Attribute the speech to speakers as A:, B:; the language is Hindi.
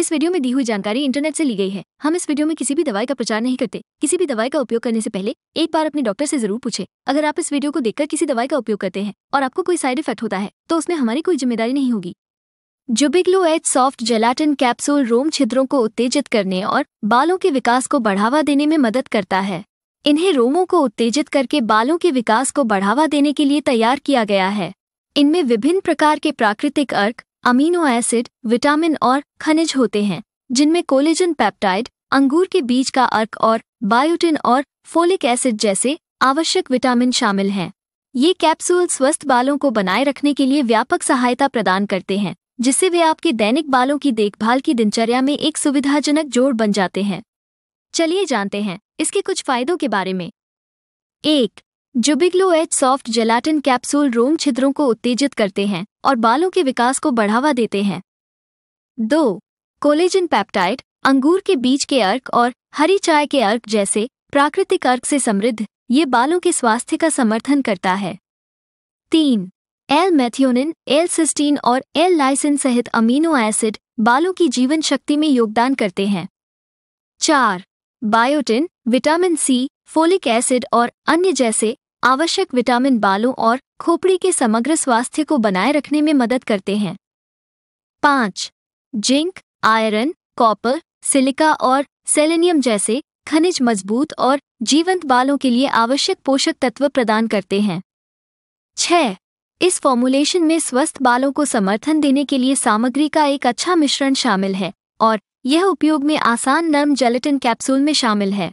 A: इस वीडियो में दी हुई जानकारी इंटरनेट से ली गई है हम इस वीडियो में किसी भी दवाई का प्रचार नहीं करते किसी भी दवाई का उपयोग करने से पहले एक बार अपने डॉक्टर से जरूर पूछे अगर आप इस वीडियो को देखकर किसी दवाई का उपयोग करते हैं और आपको कोई साइड इफेक्ट होता है तो उसमें हमारी कोई जिम्मेदारी नहीं होगी जुबिग्लो एच सॉफ्ट जेलाटिन कैप्सूल रोम छिद्रों को उत्तेजित करने और बालों के विकास को बढ़ावा देने में मदद करता है इन्हें रोमों को उत्तेजित करके बालों के विकास को बढ़ावा देने के लिए तैयार किया गया है इनमें विभिन्न प्रकार के प्राकृतिक अर्क अमीनो एसिड विटामिन और खनिज होते हैं जिनमें कोलेजन पैप्टाइड अंगूर के बीज का अर्क और बायोटिन और फोलिक एसिड जैसे आवश्यक विटामिन शामिल हैं ये कैप्सूल स्वस्थ बालों को बनाए रखने के लिए व्यापक सहायता प्रदान करते हैं जिससे वे आपके दैनिक बालों की देखभाल की दिनचर्या में एक सुविधाजनक जोड़ बन जाते हैं चलिए जानते हैं इसके कुछ फायदों के बारे में एक जुबिग्लो एच सॉफ्ट जेलाटिन कैप्सूल रोम छिद्रों को उत्तेजित करते हैं और बालों के विकास को बढ़ावा देते हैं दो कोलेजन पैप्टाइड अंगूर के बीज के अर्क और हरी चाय के अर्क जैसे प्राकृतिक अर्क से समृद्ध ये बालों के स्वास्थ्य का समर्थन करता है तीन एल मैथियोनिन एल सिस्टीन और एल लाइसिन सहित अमीनो एसिड बालों की जीवन शक्ति में योगदान करते हैं चार biotin vitamin C folic acid और अन्य जैसे आवश्यक विटामिन बालों और खोपड़ी के समग्र स्वास्थ्य को बनाए रखने में मदद करते हैं पाँच जिंक आयरन कॉपर सिलिका और सेलेनियम जैसे खनिज मजबूत और जीवंत बालों के लिए आवश्यक पोषक तत्व प्रदान करते हैं छ इस फॉर्मूलेशन में स्वस्थ बालों को समर्थन देने के लिए सामग्री का एक अच्छा मिश्रण शामिल है और यह उपयोग में आसान नर्म जेलेटिन कैप्सूल में शामिल है